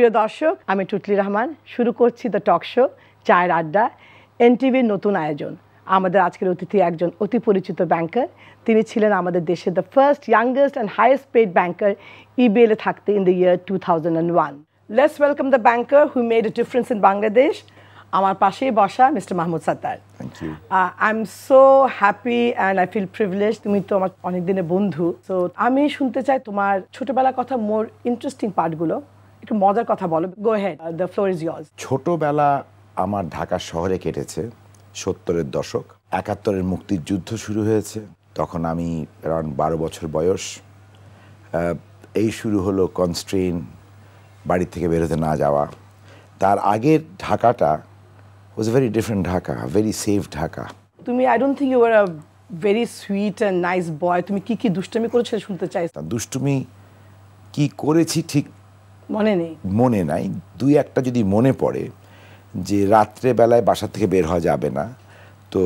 প্রিয় দর্শক আমি টুটলি রহমান শুরু করছি দ্য টক শো চায়ের আড্ডা এনটিভির নতুন আয়োজন আমাদের আজকের অতিথি একজন অতি পরিচিত ব্যাংকার তিনি ছিলেন আমাদের দেশের the first youngest and highest paid banker ইবিএলে থাকতে in the year two thousand and one let's welcome the banker who made a difference in Bangladesh আমার পাশেই বসা mister Mahmud Sattar I am so happy and I feel privilege তুমি তো আমার অনেক দিনের বন্ধু তো আমি শুনতে চাই তোমার ছোটবেলার কথা মোর ইন্টারেস্টিং পার্টগুলো একটু মজার কথা বলো go ahead the floor is yours ছোটবেলা আমার ঢাকা শহরে কেটেছে সত্তরের দশক একাত্তরের মুক্তির যুদ্ধ শুরু হয়েছে তখন আমি অ্যারাউন্ড বারো বছর বয়স এই শুরু হলো কনস্ট্রেন বাড়ি থেকে বেরোতে না যাওয়া তার আগের ঢাকাটা was very different Dhaka very safe Dhaka তুমি I don't think you are very sweet and nice boy তুমি কি কি দুষ্টুমি করেছো শুনতে চাই দুষ্টুমি কি করেছি ঠিক মনে নেই মনে নাই দুই একটা যদি মনে পড়ে যে রাত্রে বেলায় বাসা থেকে বের হওয়া যাবে না তো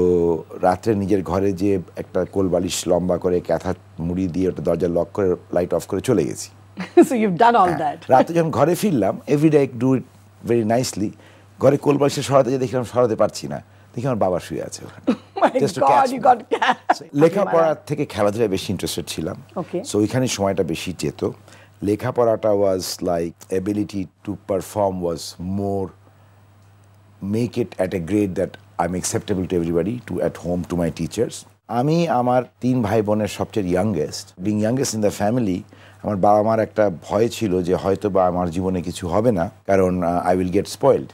রাত্রে নিজের ঘরে যে একটা কোলবালিশ লম্বা করে ক্যাথা মুড়ি দিয়ে ওটা দরজা লক করে লাইট অফ করে চলে গেছি হ্যাঁ, রাতে যখন ঘরে ফিরলাম everyday do it very nicely ঘরে কোলবালিশে সরাতে যে দেখলাম সরাতে পারছি না দেখি আমার বাবা শুয়ে আছে oh লেখাপড়ার মানে থেকে খেলাধুলায় বেশি ইন্টারেস্টেড ছিলাম সো ওইখানে সময়টা বেশি যেত লেখাপড়াটা was like ability to perform was more make it at a great that I am acceptable to everybody to at home to my teachers আমি আমার তিন ভাই বোনের সবচেয়ে youngest being youngest in the family আমার বাবা মার একটা ভয় ছিল যে হয়তো বা আমার জীবনে কিছু হবে না কারণ I will get spoiled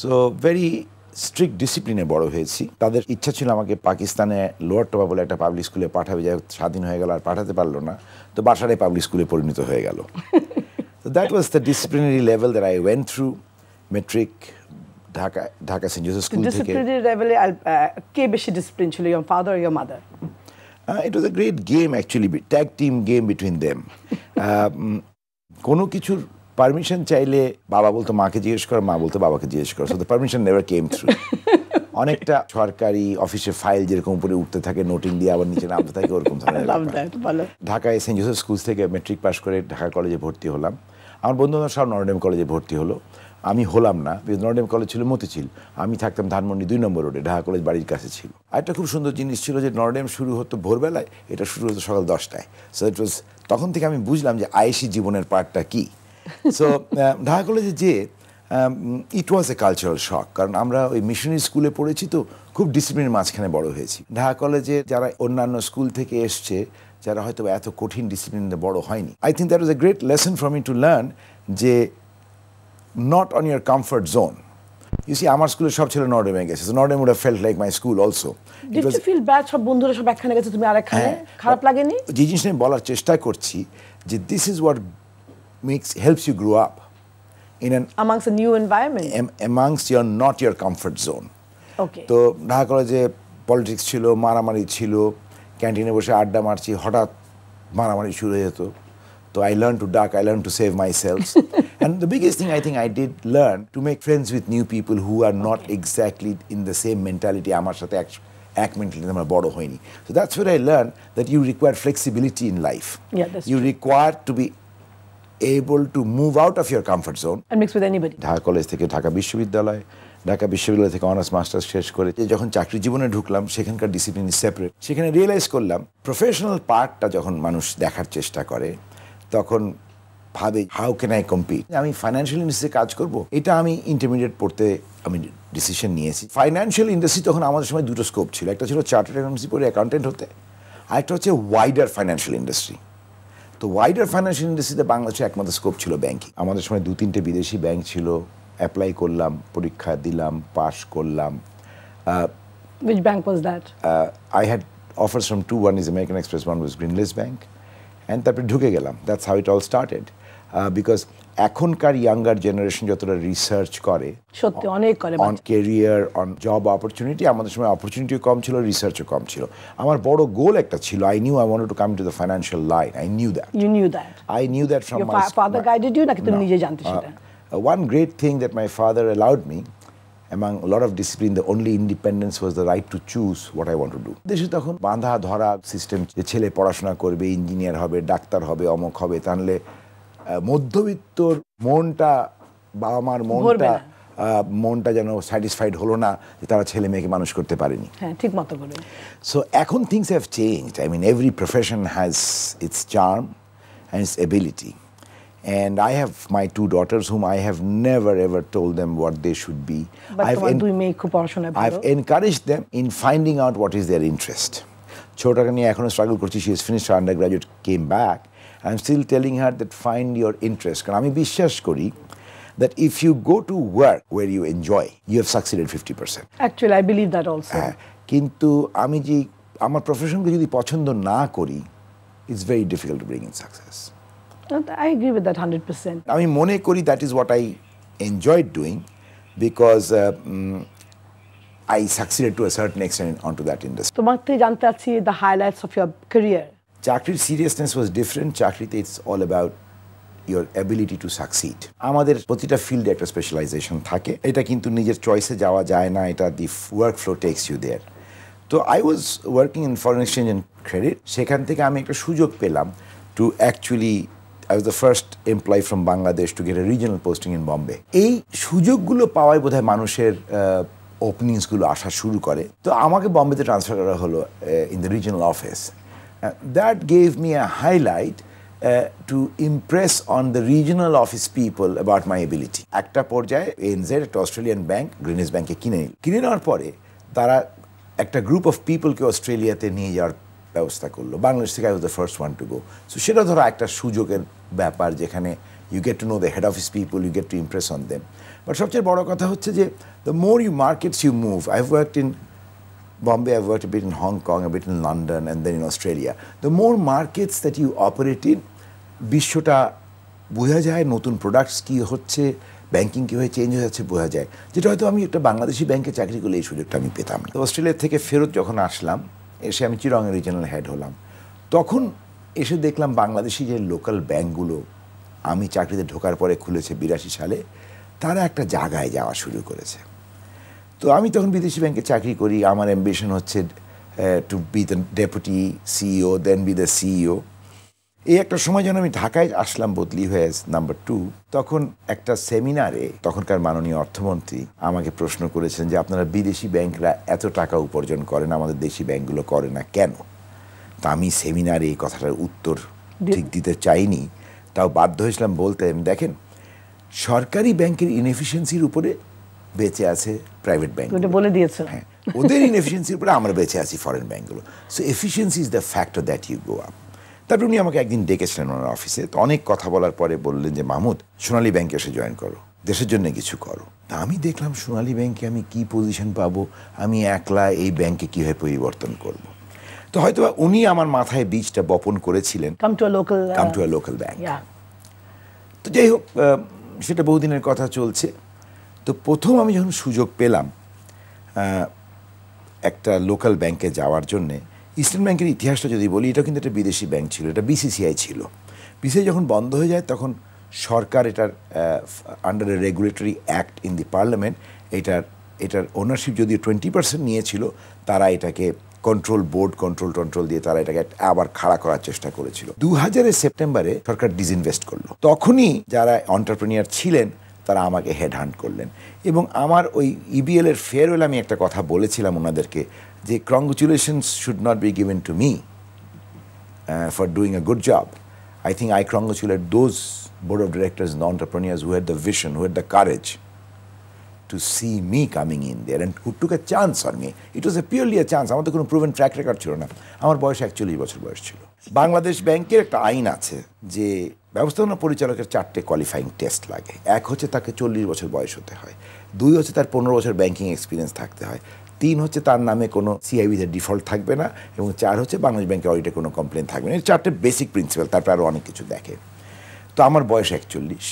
so very strict ডিসিপ্লিনে বড় হয়েছি তাদের ইচ্ছা ছিল আমাকে পাকিস্তানে লোয়ার টোপা বলে একটা পাবলিক স্কুলে পাঠাবে যাই স্বাধীন হয়ে গেল আর পাঠাতে পারলো না তো বাসারে পাবলিক স্কুলে পরিণত হয়ে গেল তো that was the disciplinary level that I went through matric Dhaka Dhaka Saint Joseph school থেকে কে বেশি ডিসিপ্লিন ছিল your father your mother it was a great game actually tag team game between them কোনো কিছুর পারমিশন চাইলে বাবা বলতো মাকে জিজ্ঞেস করো মা বলতো বাবাকে জিজ্ঞেস করো so the permission never came through অনেকটা সরকারি অফিসে ফাইল যেরকম উপরে উঠতে থাকে নোটিং দিয়ে আবার নিচে নামতে থাকে ওরকম ধরনের ঢাকায় সেন্ট জোসেফ স্কুল থেকে মেট্রিক পাশ করে ঢাকা কলেজে ভর্তি হলাম আমার বান্ধব সব নরডেম কলেজে ভর্তি হলো আমি হলাম না নরডেম কলেজ ছিল ছিল আমি থাকতাম ধানমন্ডি দুই নম্বর রোডে ঢাকা কলেজ বাড়ির কাছে ছিল আর একটা খুব সুন্দর জিনিস ছিল যে নরডেম শুরু হতো ভোরবেলায় এটা শুরু হতো সকাল দশটায় সো ইট ওয়াজ তখন থেকে আমি বুঝলাম যে আয়েসি জীবনের পার্টটা কী সো ঢাকা কলেজে যে ইট ওয়াজ এ কালচারাল শখ কারণ আমরা ওই মিশনারি স্কুলে পড়েছি তো খুব ডিসিপ্লিনের মাঝখানে বড় হয়েছি ঢাকা কলেজে যারা অন্যান্য স্কুল থেকে এসছে যারা হয়তো এত কঠিন ডিসিপ্লিন বড় হয়নি I think that was a great lesson from in to learn যে not on your comfort zone you see আমার স্কুলে সব ছেলে নর্ডেমে গেছে so Notre Dame would felt like my school also did you feel bad সব বন্ধুরা সব একখানে গেছে তুমি আরেকখানে হ্যাঁ। খারাপ লাগেনি যে জিনিসটা আমি বলার চেষ্টা করছি যে this is what makes helps you grow up in an amongst a new environment am, amongst your not your comfort zone okay তো ঢাকা কলেজে পলিটিক্স ছিল মারামারি ছিল ক্যান্টিনে বসে আড্ডা মারছি হঠাৎ মারামারি শুরু হয়ে যেত তো I learn to duck I learn to save my self and the biggest thing I think I did learn to make friends with new people who are not exactly in the same mentality আমার সাথে এক এক mentality আমরা বড় হয়নি so that's where I learn that you require flexibility in life you require to be able to move out of your comfort zone and mix with anybody Dhaka college থেকে ঢাকা বিশ্ববিদ্যালয় ঢাকা বিশ্ববিদ্যালয় থেকে অনার্স মাস্টার্স শেষ করে যখন চাকরি জীবনে ঢুকলাম সেখানকার ডিসিপ্লিন সেপারেট সেখানে রিয়েলাইজ করলাম প্রফেশনাল পার্টটা যখন মানুষ দেখার চেষ্টা করে তখন ভাবে হাউ ক্যান আই কম্পিট আমি ফাইন্যান্সিয়াল ইন্ডাস্ট্রিতে কাজ করব এটা আমি ইন্টারমিডিয়েট পড়তে আমি ডিসিশন নিয়েছি ফাইন্যান্সিয়াল ইন্ডাস্ট্রি তখন আমাদের সময় দুটো স্কোপ ছিল একটা ছিল চার্টার্ড অ্যাকাউন্টেন্সি পড়ে অ্যাকাউন্টেন্ট হতে আরেকটা হচ্ছে ওয়াইডার ফাইন্যান্সিয়াল ইন্ডাস্ট্রি তো ওয়াইডার ফাইন্যান্সিয়াল ইন্ডাস্ট্রিতে বাংলাদেশে একমাত্র স্কোপ ছিল ব্যাংকিং আমাদের সময় দু তিনটে বিদেশি ব্যাংক ছিল অ্যাপ্লাই করলাম পরীক্ষা দিলাম পাশ করলাম Which bank was that? Uh, I had offers from two. One is American Express, one was Greenlist Bank. And তারপরে ঢুকে গেলাম that's how it all started because এখনকার ইয়াঙ্গার জেনারেশন যতটা রিসার্চ করে সত্যি অনেক করে on career on job opportunity আমাদের সময় অপরচুনিটিও কম ছিল রিসার্চও কম ছিল আমার বড় গোল একটা ছিল I knew I want to come to the financial line I knew that you knew that I knew that from my father guided you নাকি তুমি নিজে জানতে সেটা one great thing that my father allowed me among lot of discipline the only independence was the right to choose what I want to do দেশে তখন বাঁধা ধরা system যে ছেলে পড়াশোনা করবে ইঞ্জিনিয়ার হবে ডাক্তার হবে অমুক হবে তাহলে মধ্যবিত্তর মনটা বাবা মার মনটা মনটা যেন স্যাটিসফাইড হলো না যে তারা ছেলে মেয়েকে মানুষ করতে পারেনি হ্যাঁ ঠিক মতো বলে সো এখন things have change I mean every profession has its charm and its ability and I have my two daughters whom I have never ever told them what they should be I have encourage them in finding out what is their interest their ছোটটাকে নিয়ে এখনো struggle করছি she is finish undergraduate came back I am still telling her that find your interest কারণ আমি বিশ্বাস করি that if you go to work where you enjoy, you have succeeded 50%. Actually, I believe that also. হ্যাঁ কিন্তু আমি যে আমার প্রফেশনকে যদি পছন্দ না করি it's very difficult to bring in success I agree with that hundred percent আমি মনে করি that is what I enjoy doing because I succeeded to a certain extent on to that industry তোমার থেকে জানতে চাচ্ছি the highlights of your career চাকরির seriousness was different চাকরিতে it's all about your ability to succeed আমাদের প্রতিটা ফিল্ডে একটা স্পেশালাইজেশন থাকে এটা কিন্তু নিজের চয়েসে যাওয়া যায় না এটা the work flow takes you there তো I was working in foreign exchange in credit সেখান থেকে আমি একটা সুযোগ পেলাম to actually I was the first employ from Bangladesh to get a regional posting in Bombay এই সুযোগগুলো পাওয়ায় বোধহয় মানুষের ওপেনিংসগুলো আসা শুরু করে তো আমাকে বম্বেতে ট্রান্সফার করা হলো in the regional office Uh, that gave me a highlight uh, to impress on the regional office people about my ability. একটা পর্যায়ে এনজেড একটা অস্ট্রেলিয়ান ব্যাংক গ্রিনিস ব্যাংকে কিনে নিল কিনে নেওয়ার পরে তারা একটা গ্রুপ অফ পিপলকে অস্ট্রেলিয়াতে নিয়ে যাওয়ার ব্যবস্থা করলো বাংলাদেশ থেকে I was the first one to go so সেটা ধরো একটা সুযোগের ব্যাপার যেখানে you get to know the head office people you get to impress on them but সবচেয়ে বড় কথা হচ্ছে যে the more you markets you move I work in Bombay, I've worked a bit in Hong Kong, a bit in London, and then in Australia. The more markets that you operate in, বিশ্বটা বোঝা যায় নতুন products কী হচ্ছে banking কীভাবে change হয়ে যাচ্ছে বোঝা যায় যেটা হয়তো আমি একটা বাংলাদেশি ব্যাংকে চাকরি করলে এই সুযোগটা আমি পেতাম তো অস্ট্রেলিয়া থেকে ফেরত যখন আসলাম এসে আমি চিরঙ্গের রিজনাল হেড হলাম তখন এসে দেখলাম বাংলাদেশি যে লোকাল ব্যাংকগুলো আমি চাকরিতে ঢোকার পরে খুলেছে বিরাশি সালে তারা একটা জায়গায় যাওয়া শুরু করেছে তো আমি তখন বিদেশি ব্যাংকে চাকরি করি আমার অ্যাম্বিশন হচ্ছে to be the deputy CEO then be the CEO এই একটা সময় যখন আমি ঢাকায় আসলাম বদলি হয়ে নাম্বার টু তখন একটা সেমিনারে তখনকার মাননীয় অর্থমন্ত্রী আমাকে প্রশ্ন করেছেন যে আপনারা বিদেশি ব্যাংকরা এত টাকা উপার্জন করেন আমাদের দেশি ব্যাংকগুলো করে না কেন তা আমি সেমিনারে এই কথাটার উত্তর ঠিক দিতে চাইনি তাও বাধ্য হয়েছিলাম বলতে দেখেন সরকারি ব্যাংকের ইনএফিসিয়েন্সির উপরে বেঁচে আছে প্রাইভেট ব্যাংক বলে দিয়েছে হ্যাঁ ওদের ইনএফিসিয়েন্সির উপরে আমরা বেঁচে আছি ফরেন ব্যাংকগুলো so efficiency is the factor that you go up তারপর উনি আমাকে একদিন ডেকেছিলেন ওনার অফিসে তো অনেক কথা বলার পরে বললেন যে মাহমুদ সোনালী ব্যাংকে এসে জয়েন করো দেশের জন্য কিছু করো তা আমি দেখলাম সোনালী ব্যাংকে আমি কি পজিশন পাবো আমি একলা এই ব্যাংকে কীভাবে পরিবর্তন করব। তো হয়তো উনি আমার মাথায় বীজটা বপন করেছিলেন come to local come to local bank তো যাই হোক সেটা বহুদিনের কথা চলছে তো প্রথম আমি যখন সুযোগ পেলাম একটা লোকাল ব্যাংকে যাওয়ার জন্যে ইস্টার্ন ব্যাংকের ইতিহাসটা যদি বলি এটা কিন্তু একটা বিদেশি ব্যাংক ছিল এটা বিসিসিআই ছিল বিসিসিআই যখন বন্ধ হয়ে যায় তখন সরকার এটার under a regulatory act in the parliament এটার এটার ওনারশিপ যদিও টোয়েন্টি পার্সেন্ট নিয়েছিল তারা এটাকে কন্ট্রোল বোর্ড কন্ট্রোল টন্ট্রোল দিয়ে তারা এটাকে আবার খাড়া করার চেষ্টা করেছিল দু হাজারের সেপ্টেম্বরে সরকার ইনভেস্ট করলো তখনই যারা অন্টারপ্রেনিয়ার ছিলেন তারা আমাকে হেড হান্ট করলেন এবং আমার ওই ইবিএলের e ফেয়ারওয়েল আমি একটা কথা বলেছিলাম ওনাদেরকে যে congratulations should not be given to me for doing a good job I think I congratulate those board of directors the entrepreneurs who had the vision who had the courage to see me coming in there and who took a chance on me it was a purely a chance আমাদের কোনো proven track record ছিল না আমার বয়স একচল্লিশ বছর বয়স ছিল বাংলাদেশ ব্যাংকের একটা আইন আছে যে ব্যবস্থাপনা পরিচালকের চারটে কোয়ালিফাইং টেস্ট লাগে এক হচ্ছে তাকে চল্লিশ বছর বয়স হতে হয় দুই হচ্ছে তার পনেরো বছর ব্যাংকিং এক্সপিরিয়েন্স থাকতে হয় তিন হচ্ছে তার নামে কোনো সিআইবিতে ডিফল্ট থাকবে না এবং চার হচ্ছে বাংলাদেশ ব্যাংকের অডিটে কোনো কমপ্লেন থাকবে না এই চারটে বেসিক প্রিন্সিপাল তারপরে আরও অনেক কিছু দেখে তো আমার বয়স একচল্লিশ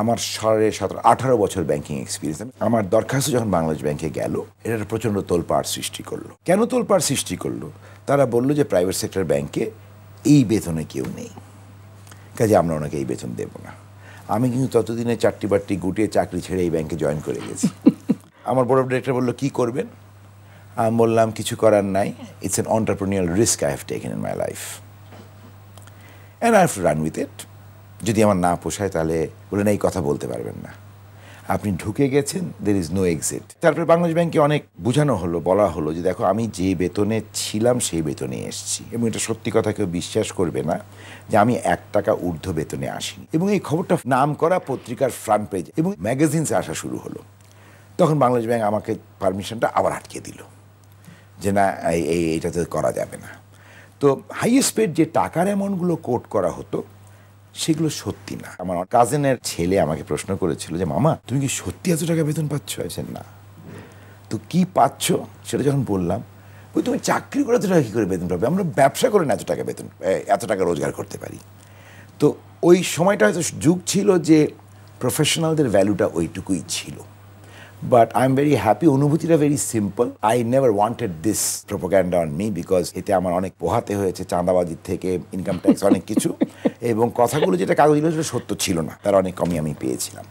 আমার সাড়ে সতেরো আঠারো বছর ব্যাংকিং এক্সপিরিয়েন্স আমার দরখাস্ত যখন বাংলাদেশ ব্যাংকে গেল এটা প্রচণ্ড তোলপাড় সৃষ্টি করলো কেন তোলপাড় সৃষ্টি করলো তারা বললো যে প্রাইভেট সেক্টর ব্যাংকে এই বেতনে কেউ নেই কাজে আমরা ওনাকে এই বেতন দেব না আমি কিন্তু ততদিনে চারটি বারটি গুটিয়ে চাকরি ছেড়ে এই ব্যাংকে জয়েন করে গেছি আমার বড় ডিরেক্টর বললো কী করবেন আমি বললাম কিছু করার নাই it's an entrepreneurial risk I have taken in my life and I have run with it যদি আমার না পোষায় তাহলে বলেন এই কথা বলতে পারবেন না আপনি ঢুকে গেছেন দের ইজ নো এক্সিট তারপরে বাংলাদেশ ব্যাংকে অনেক বোঝানো হলো বলা হলো যে দেখো আমি যে বেতনে ছিলাম সেই বেতনে এসছি এবং এটা সত্যি কথা কেউ বিশ্বাস করবে না যে আমি এক টাকা ঊর্ধ্ব বেতনে আসিনি এবং এই খবরটা নাম করা পত্রিকার ফ্রন্ট পেজ এবং ম্যাগাজিনসে আসা শুরু হলো তখন বাংলাদেশ ব্যাংক আমাকে পারমিশনটা আবার আটকে দিল যে না এই এইটাতে করা যাবে না তো হাইয়েস্ট পেড যে টাকার অ্যামাউন্টগুলো কোট করা হতো সেগুলো সত্যি না আমার কাজিনের ছেলে আমাকে প্রশ্ন করেছিল যে মামা তুমি কি সত্যি এত টাকা বেতন পাচ্ছ আছেন না তো কি পাচ্ছ সেটা যখন বললাম ওই তুমি চাকরি করে এত টাকা কী করে বেতন পাবে আমরা ব্যবসা করে না এত টাকা বেতন এত টাকা রোজগার করতে পারি তো ওই সময়টা হয়তো যুগ ছিল যে প্রফেশনালদের ভ্যালুটা ওইটুকুই ছিল but I am very happy অনুভূতিটা very simple I never wanted this propaganda on me because এতে আমার অনেক পোহাতে হয়েছে চাঁদাবাজির থেকে ইনকাম ট্যাক্স অনেক কিছু এবং কথাগুলো যেটা কাগজগুলো সেটা সত্য ছিল না তার অনেক কমই আমি পেয়েছিলাম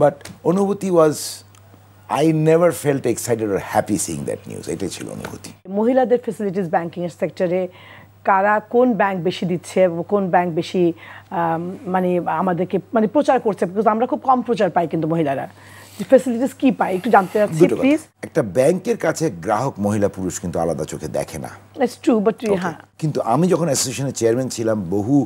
বাট অনুভূতি was I never felt excited আর হ্যাপি সিং দ্যাট নিউজ এটাই ছিল অনুভূতি মহিলাদের ফেসিলিটিস ব্যাংকিং সেক্টরে কারা কোন ব্যাংক বেশি দিচ্ছে কোন ব্যাংক বেশি মানে আমাদেরকে মানে প্রচার করছে বিকজ আমরা খুব কম প্রচার পাই কিন্তু মহিলারা ফেসিলিটিস কি পাই একটু জানতে চাচ্ছি প্লিজ একটা ব্যাংকের কাছে গ্রাহক মহিলা পুরুষ কিন্তু আলাদা চোখে দেখে না ইটস ট্রু বাট হ্যাঁ কিন্তু আমি যখন অ্যাসোসিয়েশনের চেয়ারম্যান ছিলাম বহু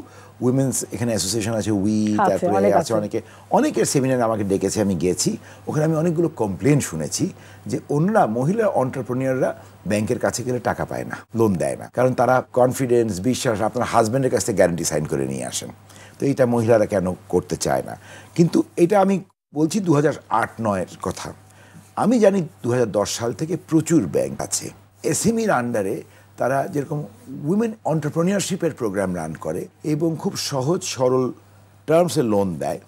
উইমেন্স এখানে অ্যাসোসিয়েশন আছে উই তারপরে আছে অনেকে অনেকের সেমিনার আমাকে ডেকেছে আমি গেছি ওখানে আমি অনেকগুলো কমপ্লেন শুনেছি যে অন্যরা মহিলা অন্টারপ্রেনিয়াররা ব্যাংকের কাছে গেলে টাকা পায় না লোন দেয় না কারণ তারা কনফিডেন্স বিশ্বাস আপনার হাজব্যান্ডের কাছ থেকে গ্যারান্টি সাইন করে নিয়ে আসেন তো এইটা মহিলারা কেন করতে চায় না কিন্তু এটা আমি বলছি দু হাজার আট নয়ের কথা আমি জানি দু সাল থেকে প্রচুর ব্যাংক আছে এসএমির আন্ডারে তারা যেরকম উইমেন অন্টারপ্রনিয়ারশিপের প্রোগ্রাম রান করে এবং খুব সহজ সরল টার্মসে লোন দেয়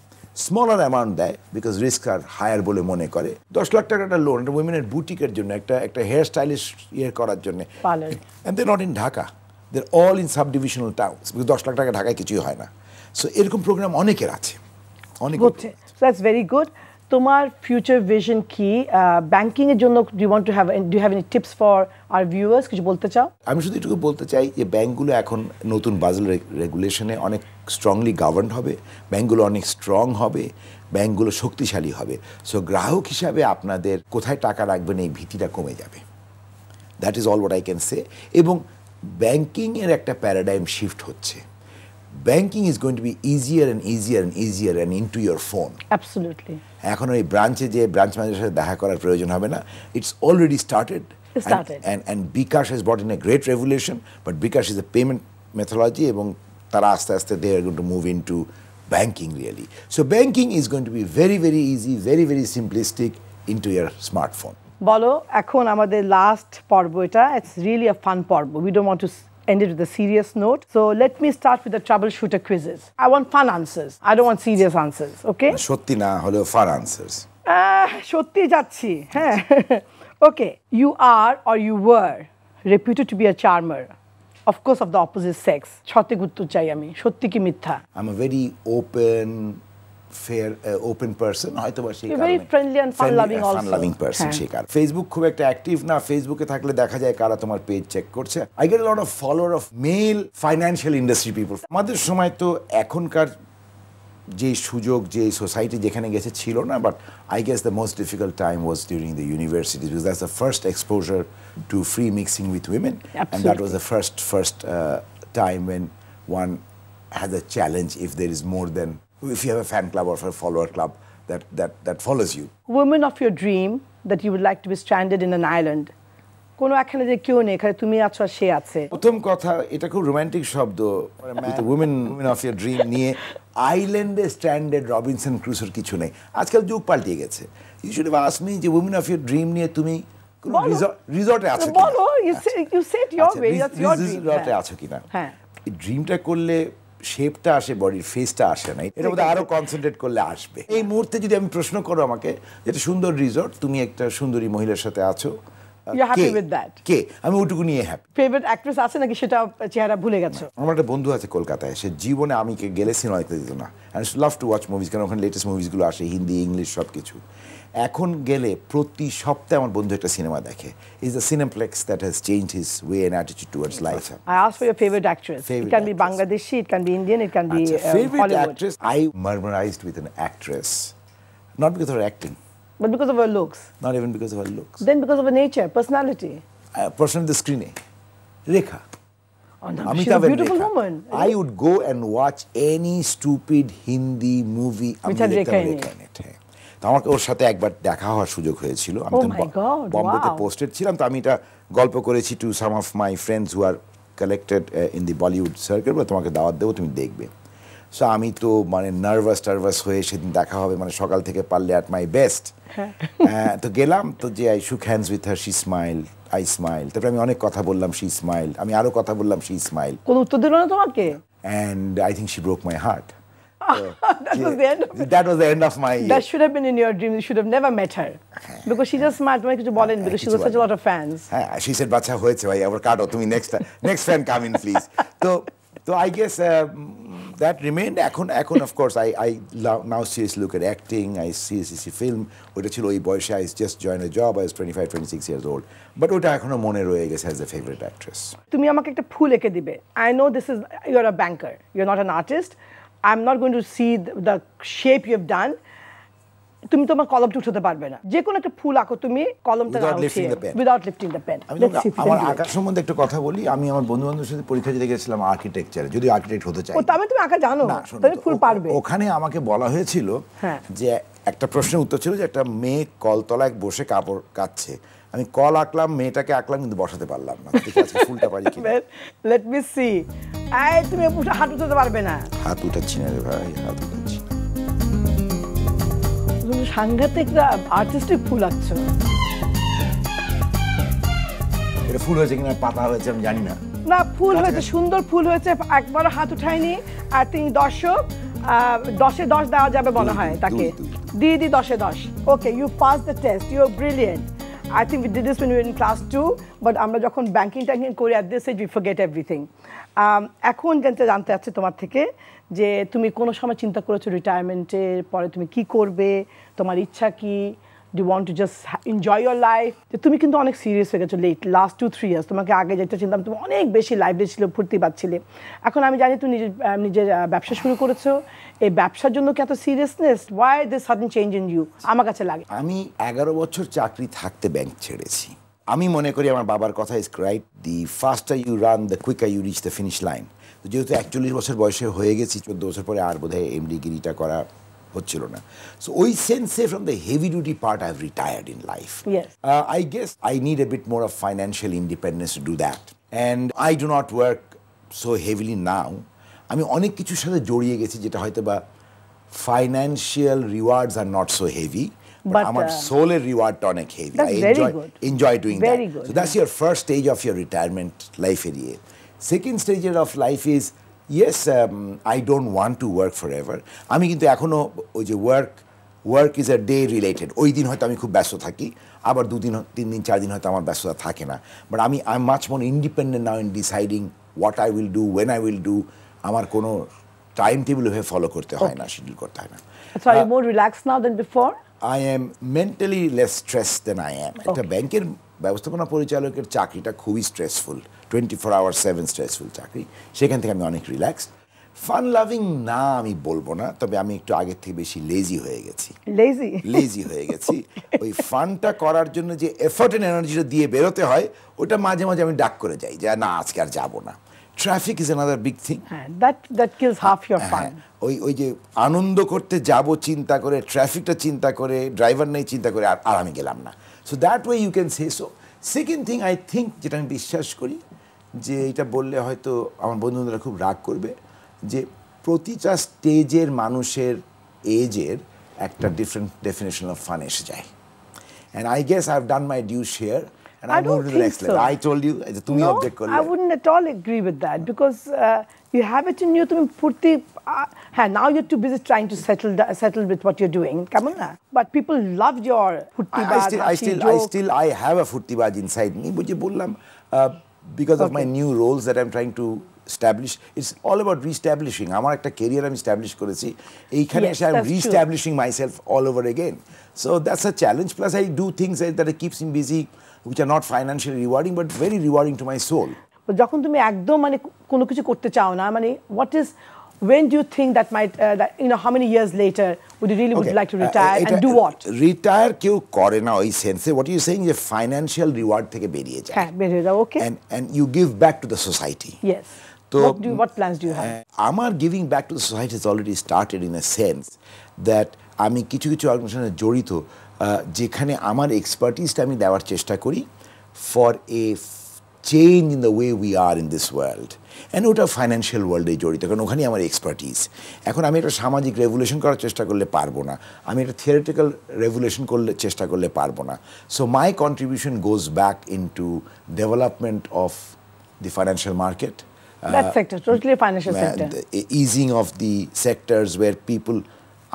স্মলার অ্যামাউন্ট দেয় বিকজ রিস্ক আর হায়ার বলে মনে করে দশ লাখ টাকা একটা লোন একটা উইমেনের বুটিকের জন্য একটা একটা হেয়ার স্টাইলিশ ইয়ে করার জন্য and they not in Dhaka they all in sub divisional town because দশ লাখ টাকা ঢাকায় কিছুই হয় না সো এরকম প্রোগ্রাম অনেকের আছে অনেক দ্যাটস ভেরি গুড তোমার ফিউচার ভিশন কি ব্যাংকিং এর জন্য do want to have do have any tips for our viewers কিছু বলতে চাও আমি শুধু এটুকু বলতে চাই যে ব্যাংকগুলো এখন নতুন বাজেল রেগুলেশনে অনেক স্ট্রংলি গভর্ন হবে ব্যাংকগুলো অনেক স্ট্রং হবে ব্যাংকগুলো শক্তিশালী হবে সো গ্রাহক হিসাবে আপনাদের কোথায় টাকা রাখবেন এই ভীতিটা কমে যাবে that is all what I can say এবং ব্যাংকিংয়ের একটা প্যারাডাইম শিফট হচ্ছে banking is going to be easier and easier and easier and into your phone. Absolutely. এখন ওই ব্রাঞ্চে যে ব্রাঞ্চ ম্যানেজারের সাথে দেখা করার প্রয়োজন হবে না it's already started started. And, and, and Bikash has brought in a great revolution, but Bikash is a payment methodology এবং তারা আস্তে আস্তে they are going to move into banking really. So banking is going to be very, very easy, very, very simplistic into your smartphone. বলো এখন আমাদের last পর্ব এটা it's really a fun পর্ব we don't want to ended with a serious note. So let me start with the troubleshooter quizzes. I want fun answers. I don't want serious answers, okay? Shotti na holo fun answers. Shotti jachi. Okay, you are or you were reputed to be a charmer. Of course, of the opposite sex. Chhote guttu chai ami. Shotti ki mitha. I'm a very open, fair open person হয়তো বা সেই কারণে fun person সেই কারণ Facebook খুব একটা active না ফেসবুকে থাকলে দেখা যায় কারা তোমার পেজ চেক করছে I get lot of follower of male financial industry people আমাদের সময় তো এখনকার যে সুযোগ যে সোসাইটি যেখানে গেছে ছিল না but I guess the most difficult time was during the university because that's the first exposure to free mixing with women and that was the first first time when one has a challenge if there is more than if you have a fan club or a follower club that, that, that follows you. Woman of your dream that you would like to be stranded in an island. কোনো একখানে যে কেউ নেই খালি তুমি আছো আর সে আছে প্রথম কথা এটা খুব রোমান্টিক শব্দ woman woman of your dream নিয়ে আইল্যান্ডে স্ট্যান্ডার্ড রবিনসন ক্রুসের কিছু নেই আজকাল যুগ পাল্টিয়ে গেছে you should have ask me যে উমেন অফ ইয়ার ড্রিম নিয়ে তুমি কোনো রিসর্টে আছো বলো you set your way that's your dream রিসর্টে আছো কিনা হ্যাঁ ড্রিমটা করলে শেপটা আসে বডির ফেসটা আসে না এটা মধ্যে আরো কনসেন্ট্রেট করলে আসবে এই মুহূর্তে যদি আমি প্রশ্ন করো আমাকে এটা সুন্দর রিসর্ট তুমি একটা সুন্দরী মহিলার সাথে আছো দ্যাট কে আমি ওটুকু নিয়ে হ্যাপি ফেভারিট অ্যাক্ট্রেস আছে নাকি সেটা চেহারা ভুলে গেছো আমার একটা বন্ধু আছে কলকাতায় সে জীবনে আমি গেলে সিনেমা দিত না লাভ টু ওয়াচ মুভিজ কারণ ওখানে লেটেস্ট মুভিজগুলো আসে হিন্দি ইংলিশ সব কিছু এখন গেলে প্রতি সপ্তাহে আমার বন্ধু একটা সিনেমা দেখে is the cineplex that has change his way and attitude towards life I ask for your favourite actress it can be Bangladeshi it can be Indian it can be favourite actress I mesmerised with an actress because of her acting, But because of her looks? Not even because of her looks. Then because of her nature, personality? Uh, personality, the screening. Rekha. Oh, no. Amitabh Rekha. Woman. I would go and watch any stupid Hindi movie. Which had Rekha তো আমাকে ওর সাথে একবার দেখা হওয়ার সুযোগ হয়েছিল আমি oh তো বম্বেতে পোস্টেড ছিলাম তো আমি এটা গল্প করেছি to some of my friends who are collected in the Bollywood circle তোমাকে দাওয়াত দেবো তুমি দেখবে সো আমি তো মানে নার্ভাস টার্ভাস হয়ে সেদিন দেখা হবে মানে সকাল থেকে পারলে অ্যাট মাই বেস্ট তো গেলাম তো যে I shook hands with her she smile I smile তারপরে আমি অনেক কথা বললাম শি স্মাইল আমি আরও কথা বললাম শি স্মাইল কোনো উত্তর দিল না তোমাকে and I think she broke my heart that was the end of it. That was the end of my. year. That should have been in your dreams. You should have never met her. Because she's just smart তোমাকে কিছু বলেন because she was such a lot of fans. she said বাচ্চা হয়েছে ভাই আবার কাটো তুমি next next fan come in please. So, so I guess uh, that remained এখন এখন of course I I love, now seriously look at acting. I see film ওটা ছিল ওই বয়সে I just joined a job. I was 25 26 years old. But ওটা এখনো মনে রয়ে গেছে as a favorite actress. তুমি আমাকে একটা ফুল এঁকে দিবে. I know this is you're a banker. You're not an artist. I'm not going to see the, the shape you have done. তুমি তোমার কলমটা উঠাতে পারবে না যে কোনো একটা ফুল আঁকো তুমি কলমটা লিফটিং দ্য পেন আমার আঁকার সম্বন্ধে একটা কথা বলি আমি আমার বন্ধু বান্ধবের সাথে পরীক্ষা দিতে গেছিলাম আর্কিটেকচারে যদি আর্কিটেক্ট হতে চাই তবে তুমি আঁকা জানো তুমি ফুল পারবে ওখানে আমাকে বলা হয়েছিল হ্যাঁ। যে একটা প্রশ্নের উত্তর ছিল যে একটা মেয়ে কলতলায় বসে কাপড় কাচ্ছে আমি কল আঁকলাম মেয়েটাকে আঁকলাম কিন্তু বসাতে পারলাম না ফুলটা পারি লেট মি সি আই তুমি পুরো হাত উঠাতে পারবে না হাত উঠাচ্ছি না রে ভাই হাত উঠাচ্ছি তুমি সাংঘাতিক আর্টিস্টিক ফুল আঁকছো এটা ফুল হয়েছে কিনা পাতা হয়েছে আমি জানি না না ফুল হয়েছে সুন্দর ফুল হয়েছে একবার হাত উঠায়নি আর তিনি দর্শক দশে দশ দেওয়া যাবে মনে হয় তাকে দিদি দশে দশ okay you pass the test you brilliant I think we did this win class two but আমরা যখন ব্যাঙ্কিং ট্যাঙ্কিং করি at this age we forget everything এখন জানতে জানতে চাচ্ছি তোমার থেকে যে তুমি কোনো সময় চিন্তা করেছো রিটায়ারমেন্টের পরে তুমি কি করবে তোমার ইচ্ছা কী do want to just enjoy your life যে তুমি কিন্তু অনেক সিরিয়াস হয়ে গেছো late last two three years তোমাকে আগে যেটা চিন্তাম তুমি অনেক বেশি লাইফলি ছিল ফুর্তি পাচ্ছিলে এখন আমি জানি তুমি নিজের নিজের ব্যবসা শুরু করেছো এই ব্যবসার জন্য কি এত seriousness why this sudden change in you আমার কাছে লাগে আমি এগারো বছর চাকরি থাকতে ব্যাংক ছেড়েছি আমি মনে করি আমার বাবার কথা is right the I you run the quick you reach the finish line যেহেতু একচল্লিশ বছর বয়সে হয়ে গেছি চোদ্দ বছর পরে আর বোধহয় এমডিগিরিটা করা হচ্ছিল না সো ওই সেন্সে from the heavy duty part I have retired in life I guess I need a bit more of financial independence to do that and I do not work so heavily now আমি অনেক কিছুর সাথে জড়িয়ে গেছি যেটা হয়তো বা financial rewards are not so heavy But, but uh, solar reward tonic heavy. I enjoy, enjoy doing very that. Good. So that's your first stage of your retirement life area. Second stage of life is yes I don't want to work forever আমি কিন্তু এখনও ওই যে work work is a day related ওই দিন হয়তো আমি খুব ব্যস্ত থাকি আবার দুদিন তিন দিন চার দিন হয়তো আমার ব্যস্ততা থাকে না বাট আমি I much more independent now in deciding what I will do when I will do আমার কোনো টাইম টেবিল হয়ে ফলো করতে হয় না শিডিউল করতে হয় না I am mentally less stress than I am একটা ব্যাংকের ব্যবস্থাপনা পরিচালকের চাকরিটা খুবই stressful twenty four hour seven stressful চাকরি সেখান থেকে আমি অনেক রিল্যাক্সড ফান লাভিং না আমি বলবো না তবে আমি একটু আগের থেকে বেশি লেজি হয়ে গেছি লেজি লেজি হয়ে গেছি ওই ফানটা করার জন্য যে এফর্ট অ্যান্ড এনার্জিটা দিয়ে বেরোতে হয় ওটা মাঝে মাঝে আমি ডাক করে যাই যে না আজকে আর যাবো না traffic is another big thing that half ওই ওই যে আনন্দ করতে যাব চিন্তা করে ট্রাফিকটা চিন্তা করে ড্রাইভার নেই চিন্তা করে আর আর আমি গেলাম না so that way you can say so second thing I think যেটা আমি বিশ্বাস করি যে এটা বললে হয়তো আমার বন্ধুরা খুব রাগ করবে যে প্রতিটা স্টেজের মানুষের এজের একটা ডিফারেন্ট ডেফিনেশন অফ ফান এসে যায় and I guess I have done my due share and I, I moved to the next so. level. I told you, তুমি no, object I wouldn't at all agree with that because uh, you have it in you তুমি পূর্তি হ্যাঁ now you're too busy trying to settle settle with what you're doing come on, but people love your ফুর্তিবাজ I, I still I still, I still I have a baj inside me uh, because okay. of my new roles that I'm trying to establish it's all about re আমার একটা a career I'm করেছি Yes, I'm re-establishing myself all over again. So that's a challenge. Plus, I do things that, that keeps him which are not financially rewarding but very rewarding to my soul. যখন তুমি একদম মানে কোনো কিছু করতে চাও না মানে what is when do you think that might uh, that you know how many years later would you really okay. would like to retire uh, and do what retire কেউ করে না ওই সেন্সে what are you saying যে financial reward থেকে বেরিয়ে যায় হ্যাঁ বেরিয়ে যায় okay and and you give back to the society yes So, what, do you, what plans do you have আমার giving back to the society has already started in a sense that আমি কিছু কিছু অর্গানাইজেশনে জড়িত যেখানে আমার এক্সপার্টিসটা আমি দেওয়ার চেষ্টা করি for a change in the way we are in this world and ওটা ফাইন্যান্সিয়াল ওয়ার্ল্ডে জড়িত কারণ ওখানেই আমার এক্সপার্টিস এখন আমি একটা সামাজিক রেভুলেশন করার চেষ্টা করলে পারবো না আমি একটা থিয়েটিক্যাল রেভুলেশন করলে চেষ্টা করলে পারবো না so my contribution goes back into development of the financial market easing of the financial where people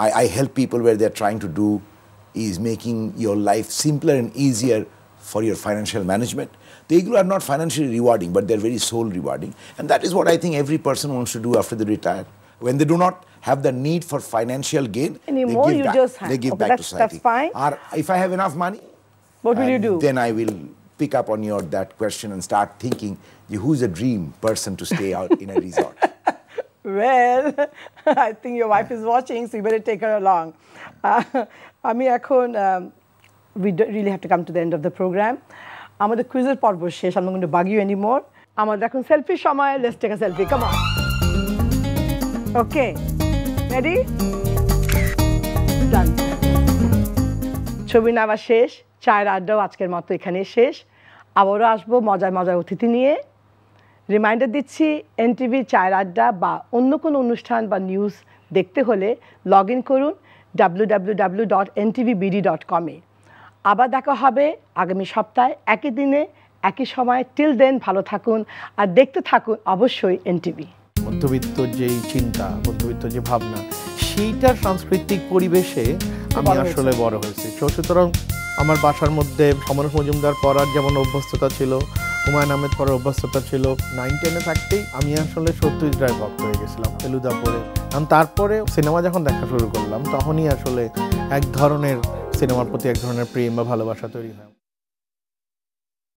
I I help people where people, I, trying help people where trying to do is making your life simpler and easier for your financial management. igloo are not financially rewarding, but they're very soul rewarding. And that is what I think every person wants to do after they retire. When they do not have the need for financial gain, Anymore they give, you back, just have. They give okay, back to society. That's fine. Or if I have enough money, what will you uh, do? Then I will pick up on your that question and start thinking who's a dream person to stay out in a resort. well, I think your wife is watching, so you better take her along. Uh, আমি এখন um, we really have to come to the এন্ড of the program. আমাদের কুইজের পর্ব শেষ আমি কিন্তু বাগিউ any more আমাদের এখন সেলফি সময় let's take a selfie come on okay ready done ছবি নেওয়া শেষ চায়ের আড্ডাও আজকের মতো এখানে শেষ আবারও আসবো মজায় মজার অতিথি নিয়ে রিমাইন্ডার দিচ্ছি এনটিভি চায়ের আড্ডা বা অন্য কোনো অনুষ্ঠান বা নিউজ দেখতে হলে লগ ইন করুন ডাব্লু ডাব্লু ডট ডট কমে আবার দেখা হবে আগামী সপ্তাহে একই দিনে একই সময় টিল দেন ভালো থাকুন আর দেখতে থাকুন অবশ্যই এনটিভি মধ্যবিত্ত যে চিন্তা মধ্যবিত্ত যে ভাবনা সেইটার সাংস্কৃতিক পরিবেশে আমি আসলে বড় হয়েছি সুতরাং আমার বাসার মধ্যে সমরেশ মজুমদার পড়ার যেমন অভ্যস্ততা ছিল হুমায়ুন আহমেদ পড়ার অভ্যস্ততা ছিল নাইন টেনে থাকতেই আমি আসলে সত্যজিৎ রায় ভক্ত হয়ে গেছিলাম ফেলুদা পরে কারণ তারপরে সিনেমা যখন দেখা শুরু করলাম তখনই আসলে এক ধরনের সিনেমার প্রতি এক ধরনের প্রেম বা ভালোবাসা তৈরি হয়